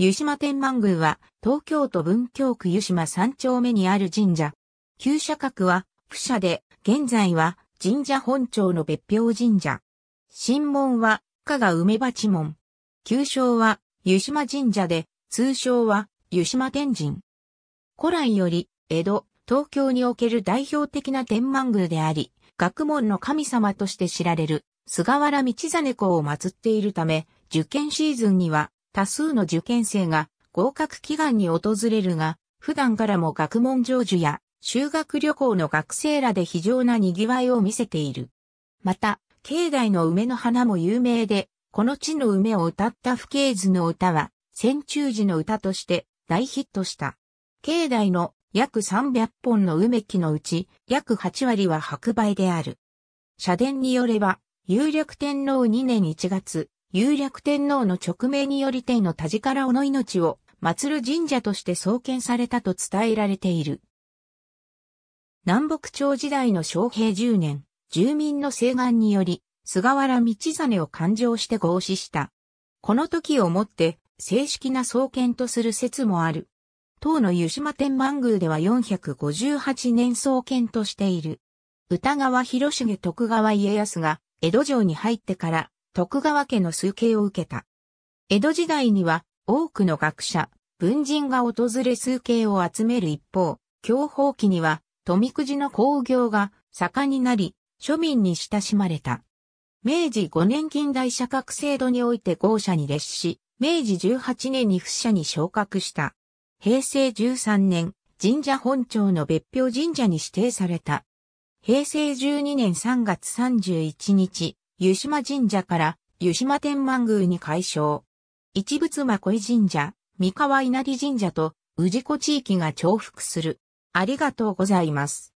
湯島天満宮は東京都文京区湯島三丁目にある神社。旧社格は不社で、現在は神社本庁の別表神社。神門は加賀梅鉢門。旧称は湯島神社で、通称は湯島天神。古来より江戸、東京における代表的な天満宮であり、学問の神様として知られる菅原道真公を祀っているため、受験シーズンには多数の受験生が合格祈願に訪れるが、普段からも学問成就や修学旅行の学生らで非常な賑わいを見せている。また、境内の梅の花も有名で、この地の梅を歌った不敬図の歌は、戦中時の歌として大ヒットした。境内の約300本の梅木のうち、約8割は白梅である。社殿によれば、有力天皇2年1月、有略天皇の勅命により天の田力尾の命を祀る神社として創建されたと伝えられている。南北朝時代の昌平十年、住民の請願により、菅原道真を勘定して合祀した。この時をもって正式な創建とする説もある。当の湯島天満宮では458年創建としている。歌川広重徳川家康が江戸城に入ってから徳川家の崇敬を受けた。江戸時代には多くの学者、文人が訪れ崇敬を集める一方、享保期には富くじの工業が盛んになり、庶民に親しまれた。明治5年近代社格制度において豪社に列し、明治18年に不社に昇格した。平成13年、神社本庁の別表神社に指定された。平成12年3月31日、湯島神社から湯島天満宮に改称。一仏間恋神社、三河稲荷神社と治子地域が重複する。ありがとうございます。